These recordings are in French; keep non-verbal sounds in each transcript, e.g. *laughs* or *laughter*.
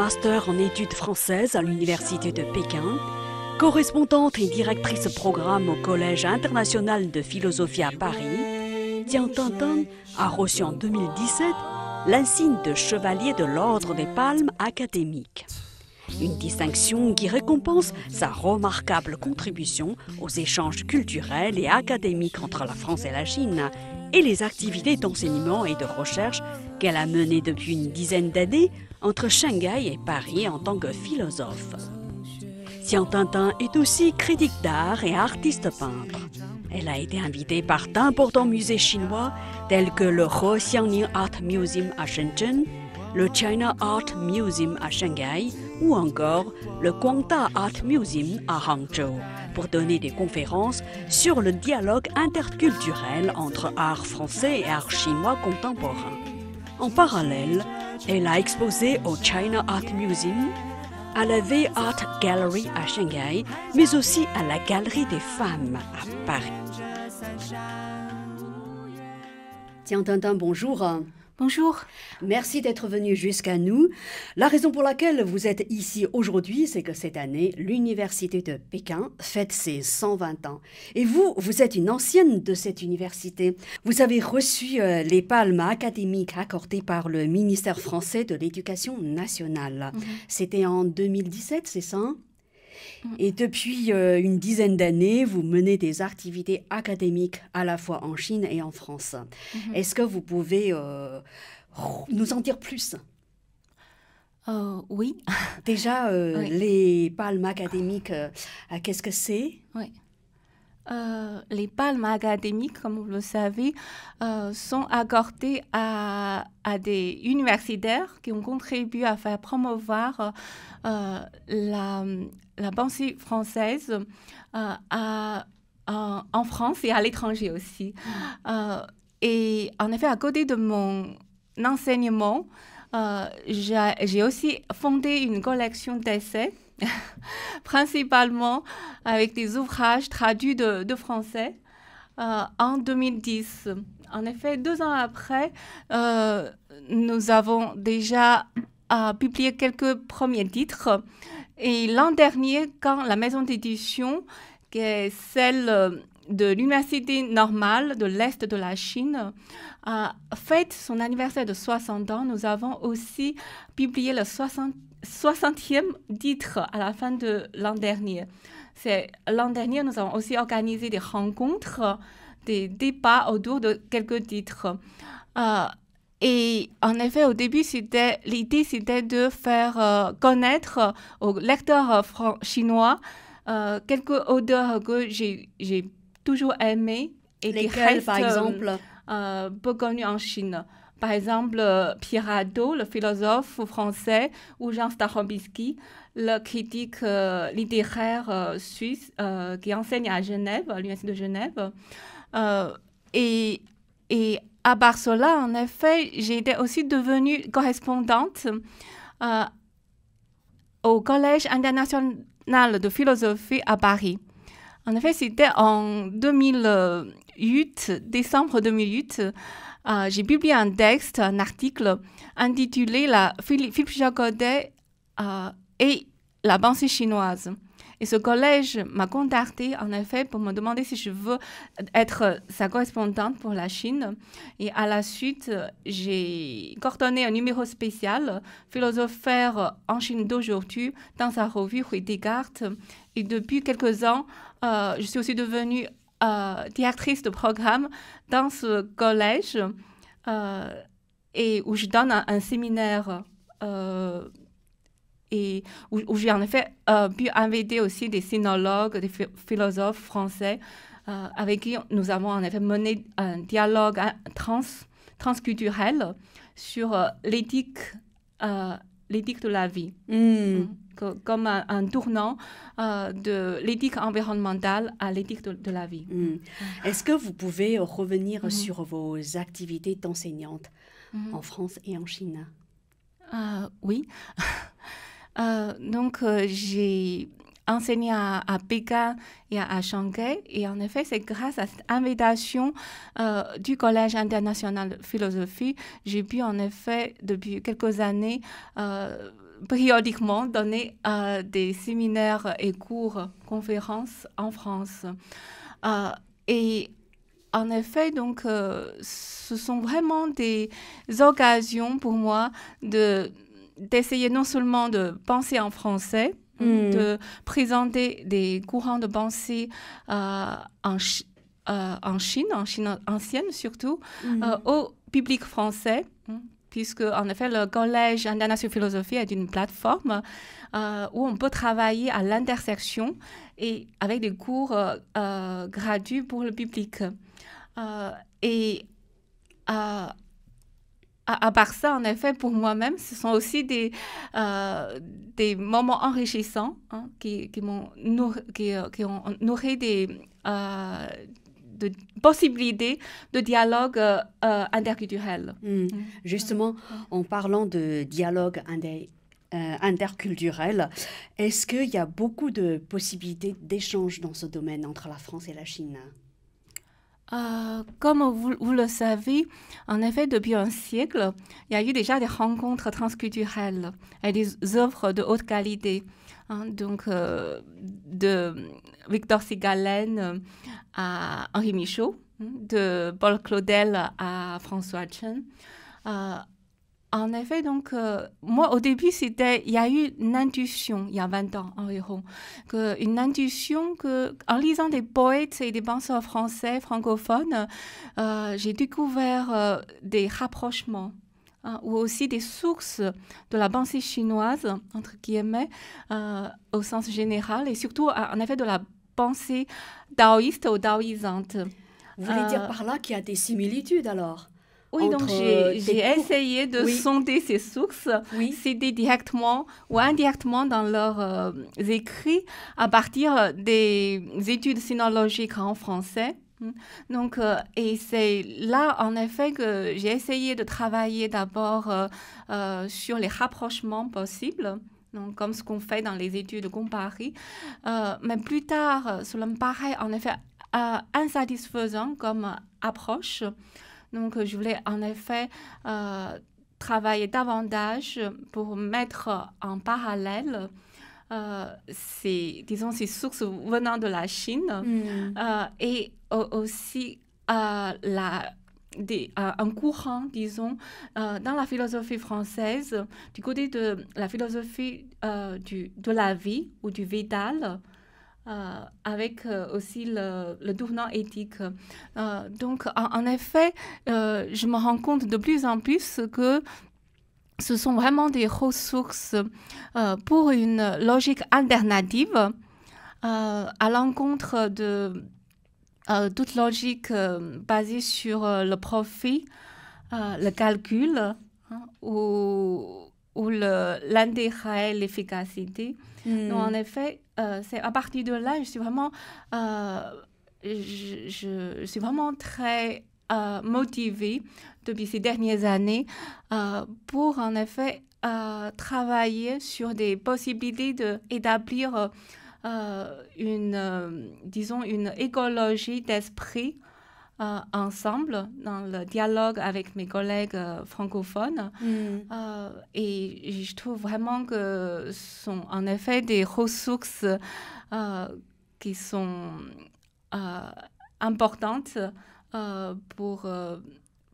master en études françaises à l'Université de Pékin, correspondante et directrice programme au Collège international de philosophie à Paris, Tian Tintin a reçu en 2017 l'insigne de chevalier de l'Ordre des Palmes académiques. Une distinction qui récompense sa remarquable contribution aux échanges culturels et académiques entre la France et la Chine et les activités d'enseignement et de recherche qu'elle a menées depuis une dizaine d'années entre Shanghai et Paris en tant que philosophe. Xian Tintin est aussi critique d'art et artiste peintre. Elle a été invitée par d'importants musées chinois tels que le He Xiangning Art Museum à Shenzhen, le China Art Museum à Shanghai ou encore le Guangda Art Museum à Hangzhou pour donner des conférences sur le dialogue interculturel entre art français et art chinois contemporain. En parallèle, elle a exposé au China Art Museum, à la V Art Gallery à Shanghai, mais aussi à la Galerie des Femmes à Paris. Tiens, Tintin, bonjour. Bonjour. Merci d'être venu jusqu'à nous. La raison pour laquelle vous êtes ici aujourd'hui, c'est que cette année, l'Université de Pékin fête ses 120 ans. Et vous, vous êtes une ancienne de cette université. Vous avez reçu euh, les palmes académiques accordées par le ministère français de l'Éducation nationale. Mhm. C'était en 2017, c'est ça hein et depuis euh, une dizaine d'années, vous menez des activités académiques à la fois en Chine et en France. Mhm. Est-ce que vous pouvez euh, nous en dire plus euh, Oui. Déjà, *laughs* les palmes académiques, qu'est-ce que c'est euh, les palmes académiques, comme vous le savez, euh, sont accordées à, des universitaires qui ont contribué à faire promouvoir euh, la, la, pensée française en France et à l'étranger aussi. et en effet, à côté de mon enseignement, j'ai aussi fondé une collection d'essais *laughs* principalement avec des ouvrages traduits de, français euh, en 2010. En effet, deux ans après, euh, nous avons déjà euh, publié quelques premiers titres. Et l'an dernier, quand la maison d'édition, qui est celle de l'Université normale de l'Est de la Chine a fait son anniversaire de 60 ans, nous avons aussi publié le 60 60e titre à la fin de l'an dernier. C'est l'an dernier, nous avons aussi organisé des rencontres, des débats autour de quelques titres. Euh, et en effet, au début, c'était l'idée, c'était de faire euh, connaître aux lecteurs chinois euh, quelques odeurs que j'ai toujours aimées et Les qui restent, par exemple, peu connues en Chine. Par exemple, Pierre Hadot, le philosophe français, ou Jean Starobinski, le critique euh, littéraire euh, suisse euh, qui enseigne à Genève, à l'Université de Genève. et, à Barcelone, en effet, j'étais aussi devenue correspondante au Collège international de philosophie à Paris. En effet, c'était en 2008, décembre 2008. Euh, j'ai publié un texte, un article intitulé La Philippe Jacodet euh, et la pensée chinoise. Et ce collège m'a contacté en effet pour me demander si je veux être sa correspondante pour la Chine. Et à la suite, j'ai coordonné un numéro spécial Philosophère en Chine d'aujourd'hui dans sa revue Descartes ». Et depuis quelques ans, euh, je suis aussi devenue euh, directrice de programme dans ce collège euh, et où je donne un, séminaire euh, et où, j'ai en effet pu inviter aussi des sinologues, des philosophes français avec qui nous avons en effet mené un dialogue hein, transculturel sur l'éthique l'éthique de la vie, hmm. Hmm. comme un, tournant euh, de l'éthique environnementale à l'éthique de, la vie. Hmm. Est-ce que vous pouvez revenir sur vos activités d'enseignante en France et en Chine euh, Oui. *laughs* Euh, donc, j'ai enseigné à, Pékin et à, Shanghai. Et en effet, c'est grâce à cette invitation euh, du Collège international de philosophie, j'ai pu en effet, depuis quelques années, euh, périodiquement donner euh, des séminaires et cours, conférences en France. et en effet, donc, ce sont vraiment des occasions pour moi de d'essayer non seulement de penser en français, de mm. présenter des courants de pensée euh, euh, en, Chine, en Chine ancienne surtout, mm. euh, au public français. Hein, puisque, en effet, le Collège international philosophie est une plateforme où on peut travailler à l'intersection et avec des cours gratuits pour le public. et à, part ça, en effet, pour moi-même, ce sont aussi des, euh, des moments enrichissants hein, qui, qui m'ont euh, qui, ont nourri des, euh, de possibilités de dialogue interculturel. Hmm. Justement, en parlant de dialogue interculturel. Est-ce qu'il y a beaucoup de possibilités d'échange dans ce domaine entre la France et la Chine euh, comme vous, le savez, en effet, depuis un siècle, il y a eu déjà des rencontres transculturelles et des œuvres de haute qualité. Hein, donc, euh, de Victor Sigalen à Henri Michaud, hein, de Paul Claudel à François Chen. Euh, en effet, donc, euh, moi, au début, c'était, il y a eu une intuition, il y a 20 ans environ, que, une intuition que, en lisant des poètes et des penseurs français, francophones, euh, j'ai découvert euh, des rapprochements. Hein, ou aussi des sources de la pensée chinoise, entre guillemets, au sens général, et surtout, en effet, de la pensée taoïste ou taoïsante. Vous voulez dire par là qu'il y a des similitudes alors oui, donc j'ai essayé de sonder ces sources, oui. directement ou indirectement dans leurs euh, écrits à partir euh, des études sinologiques en français. Hmm. Donc, euh, et c'est là, en effet, que j'ai essayé de travailler d'abord sur les rapprochements possibles. Donc, comme ce qu'on fait dans les études comparées. mais plus tard, cela me paraît en effet insatisfaisant comme approche. Donc, euh, je voulais en effet euh, travailler davantage pour mettre en parallèle euh, ces, sources venant de la Chine hmm. et aussi un courant, disons, dans la philosophie française, du côté de la philosophie de la vie ou du vital. Euh, avec euh, aussi le, tournant éthique. Euh, donc, en, effet, je me rends compte de plus en plus que ce sont vraiment des ressources pour une logique alternative à l'encontre de toute logique basée sur le profit, le calcul hein, ou, ou l'intérêt, l'efficacité. Hmm. Donc, en effet, euh, c'est à partir de là, je suis vraiment, euh, je, vraiment très euh, motivée depuis ces dernières années pour en effet travailler sur des possibilités d'établir une, disons, une écologie d'esprit euh, ensemble dans le dialogue avec mes collègues euh, francophones. Mm. Euh, et je trouve vraiment que ce sont en effet des ressources qui sont importantes pour,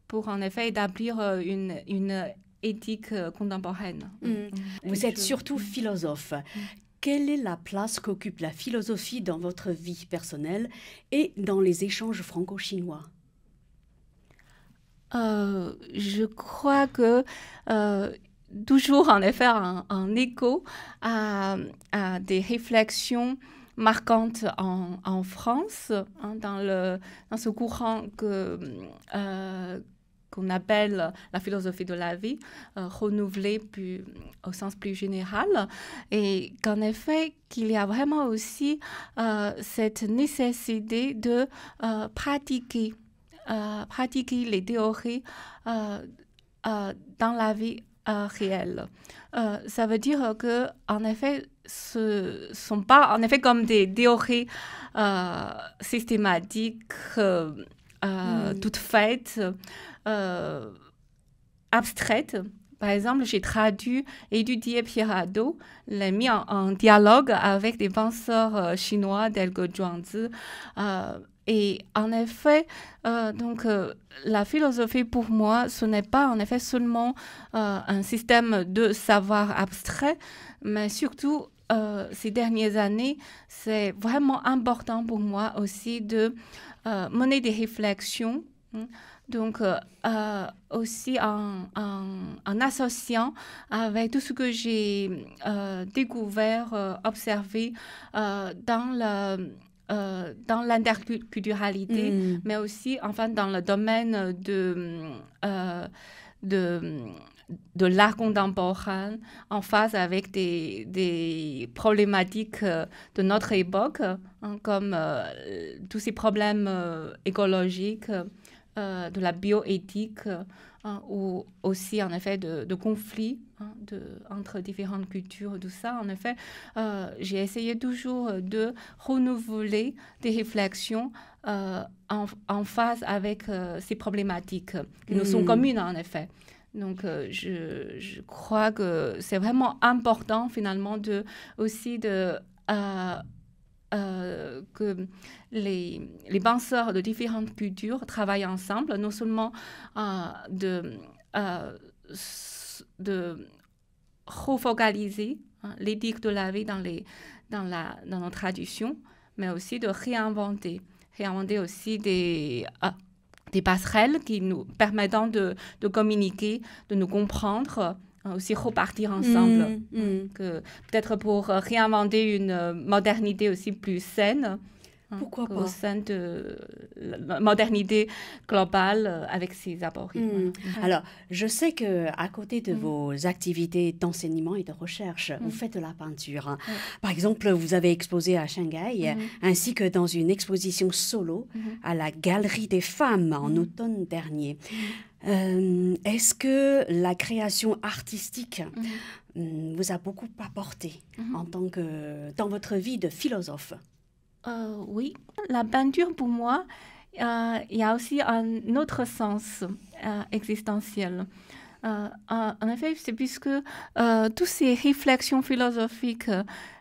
pour en effet établir une, une éthique contemporaine. Mm. Mm. Vous êtes surtout philosophe quelle est la place qu'occupe la philosophie dans votre vie personnelle et dans les échanges franco-chinois euh, Je crois que euh, toujours en effet un écho à, des réflexions marquantes en, France, hein, dans, le, ce courant que... Euh, qu'on appelle la philosophie de la vie, euh, renouvelée au sens plus général, et qu'en effet, qu'il y a vraiment aussi euh, cette nécessité de euh, pratiquer, pratiquer les théories dans la vie réelle. ça veut dire que, en effet, ce sont pas en effet comme des théories systématiques toute euh, faite, hmm. toutes faites, euh, abstraites. Par exemple, j'ai traduit et Pierre Pirado, l'ai mis en, dialogue avec des penseurs euh, chinois d'Elgo Et en effet, donc, la philosophie pour moi, ce n'est pas en effet seulement un système de savoir abstrait, mais surtout ces dernières années, c'est vraiment important pour moi aussi de euh, mener des réflexions. Hein. donc, euh, euh, aussi en, associant avec tout ce que j'ai découvert, observé dans dans l'interculturalité, hmm. mais aussi enfin dans le domaine de de l'art contemporain en face avec des, problématiques euh, de notre époque, hein, comme euh, tous ces problèmes euh, écologiques, de la bioéthique, hein, ou aussi en effet de, conflits hein, entre différentes cultures, tout ça. En effet, j'ai essayé toujours de renouveler des réflexions. En, en, face avec ces problématiques qui nous sont mm. communes en effet. Donc, euh, je, crois que c'est vraiment important finalement de aussi de euh, euh, que les, penseurs de différentes cultures travaillent ensemble, non seulement de, de refocaliser hein, les l'éthique de la vie dans, les, dans, la, nos traditions, mais aussi de réinventer, réinventer aussi des... Ah, des passerelles qui nous permettant de, communiquer, de nous comprendre hein, aussi repartir ensemble. Mm, mm. Peut-être pour réinventer une euh, modernité aussi plus saine, Hein, Pourquoi pas? Au sein de euh, la modernité globale euh, avec ses aborigènes. Mmh. Alors, je sais que à côté de mmh. vos activités d'enseignement et de recherche, vous mmh. faites de la peinture. Hein. Par exemple, vous avez exposé à Shanghai, ainsi que dans une exposition solo à la Galerie des Femmes en automne dernier. Euh, est-ce que la création artistique vous a beaucoup apporté en tant que dans votre vie de philosophe? Euh, oui, la peinture pour moi, euh, il y a aussi un autre sens euh, existentiel. en effet, c'est puisque toutes ces réflexions philosophiques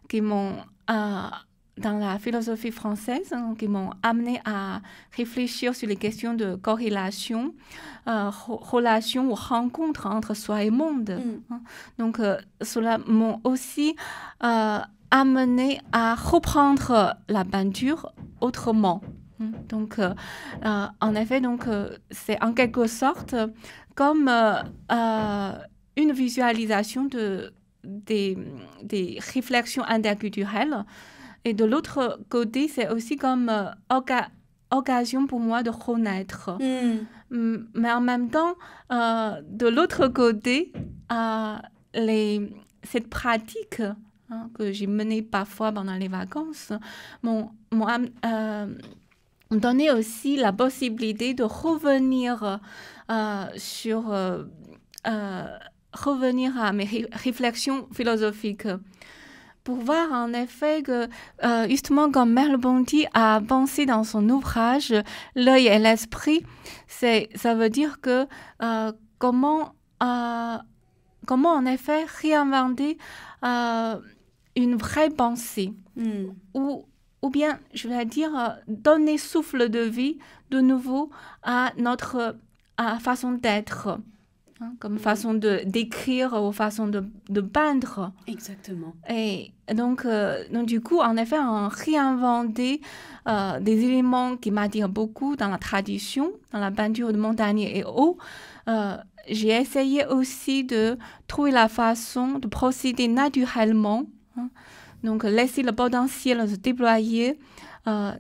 qui m'ont, dans la philosophie française, hein, qui m'ont amené à réfléchir sur les questions de corrélation, relation ou rencontre entre soi et monde. Mm. Hein. Donc, cela m'a aussi amené à reprendre la peinture autrement. Hmm. Donc, euh, euh, en effet, donc euh, c'est en quelque sorte comme une visualisation de, des, des, réflexions interculturelles. Et de l'autre côté, c'est aussi comme occasion pour moi de renaître. Hmm. Hmm. Mais en même temps, de l'autre côté, les, cette pratique Hein, que j'ai mené parfois pendant les vacances, m'ont euh, donné aussi la possibilité de revenir euh, sur euh, revenir à mes réflexions philosophiques pour voir en effet que justement comme Merle Bonty a pensé dans son ouvrage l'œil et l'esprit, c'est ça veut dire que comment comment en effet réinventer une vraie pensée hmm. ou, ou bien, je vais dire, euh, donner souffle de vie de nouveau à notre façon d'être, hein, comme hmm. façon de d'écrire ou façon de, de, peindre. Exactement. Et donc, euh, donc, du coup, en effet, en réinventer euh, des éléments qui m'attirent beaucoup dans la tradition, dans la peinture de montagne et eau. j'ai essayé aussi de trouver la façon de procéder naturellement Hein? Donc, laisser le potentiel se déployer euh,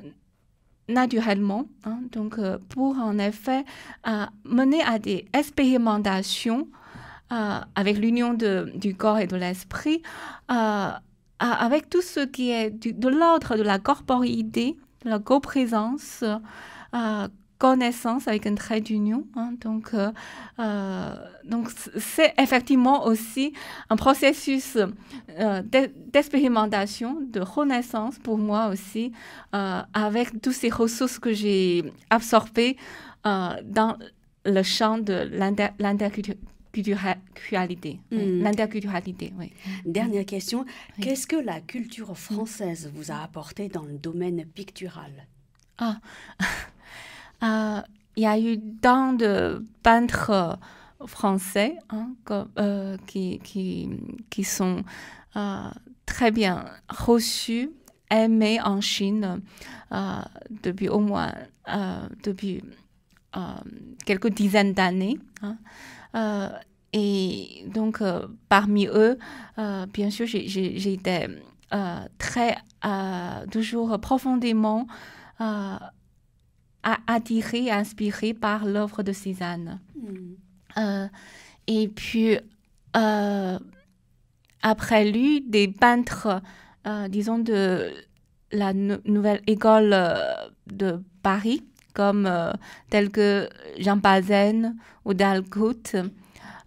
naturellement. Hein? donc, euh, pour en effet euh, mener à des expérimentations avec l'union du corps et de l'esprit, avec tout ce qui est de l'ordre de la corporité, de la coprésence, connaissance, avec un trait d'union. Hein, donc, euh, euh, donc c'est effectivement aussi un processus euh, d'expérimentation, de renaissance pour moi aussi, avec toutes ces ressources que j'ai absorbées dans le champ de l'interculturalité. Hmm. Dernière question. Qu'est-ce que la culture hmm. française vous a apporté dans le domaine pictural ah. *laughs* Euh, il y a eu tant de peintres euh, français hein, euh, qui, sont très bien reçus, aimés en Chine depuis au moins depuis quelques dizaines d'années. Hein. et donc, parmi eux, bien sûr, j'étais très, toujours profondément attiré, inspiré par l'œuvre de Cézanne. Hmm. Euh, et puis, euh, après lui, des peintres, euh, disons, de la nouvelle école de Paris, comme tels que Jean Bazaine ou Dalgout.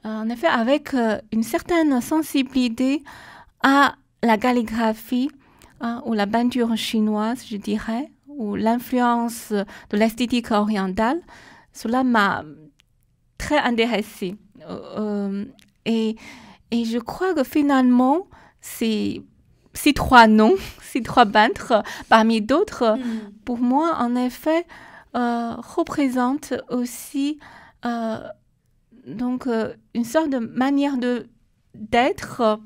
en effet, avec une certaine sensibilité à la calligraphie hein, ou la peinture chinoise, je dirais, ou l'influence de l'esthétique orientale, cela m'a très intéressée. Euh, et, je crois que finalement, ces, ces trois noms, *laughs* ces trois peintres, parmi d'autres, mm. pour moi, en effet, euh, représentent aussi euh, donc, une sorte de manière de, d'être,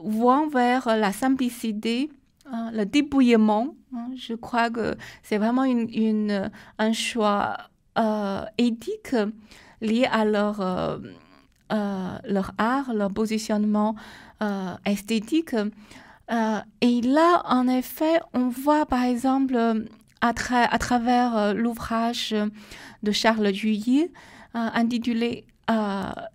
voire vers la simplicité Hein, le débrouillement. Hein, je crois que c'est vraiment une, un choix euh, éthique lié à leur, euh, euh, leur art, leur positionnement euh, esthétique. et là, en effet, on voit par exemple à, à travers l'ouvrage de Charles Juillet intitulé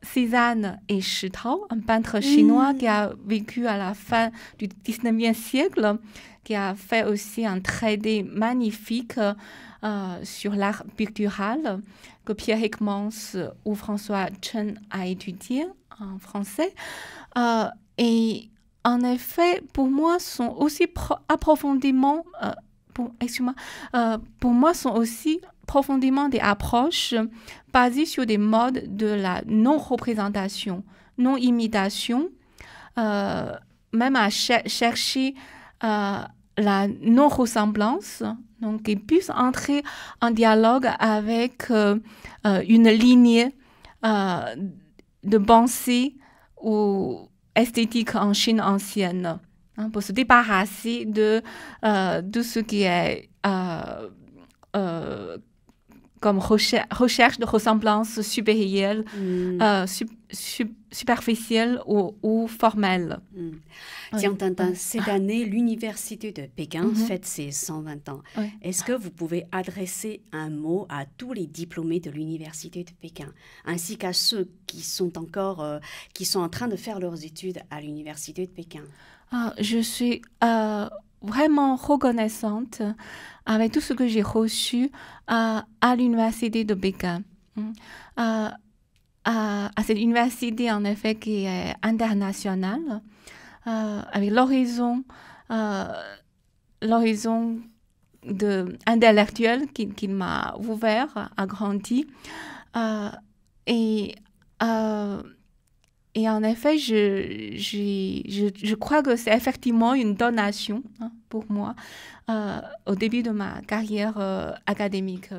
Cézanne euh, et Chitao, un peintre chinois qui a vécu à la fin du 19e siècle, qui a fait aussi un traité magnifique euh, sur l'art pictural que Pierre Hickmans ou François Chen a étudié en français. Euh, et en effet, pour moi, sont aussi Excuse-moi. pour, moi sont aussi profondément des approches basées sur des modes de la non-représentation, non-imitation, euh, même à chercher euh, la non-ressemblance, donc ils puissent entrer en dialogue avec euh, une lignée de pensée ou esthétique en Chine ancienne, hein, pour se débarrasser de, de ce qui est euh, comme recherche de ressemblances supérieures, mm. euh, superficielle ou, ou formelles. Mm. Tiens, cette ah. année, l'Université de Pékin mm-hmm. fête ses 120 ans. Est-ce que vous pouvez adresser un mot à tous les diplômés de l'Université de Pékin, ainsi qu'à ceux qui sont encore, euh, qui sont en train de faire leurs études à l'Université de Pékin ah, Je suis euh, vraiment reconnaissante avec tout ce que j'ai reçu à, l'université de Békin. Mm. À, cette université, en effet, qui est euh, internationale, euh, avec l'horizon, euh, l'horizon de, intellectuel qui qui m'a ouvert, agrandi. Euh, et et en effet, je, je, je, crois que c'est effectivement une donation hein, pour moi euh, au début de ma carrière euh, académique.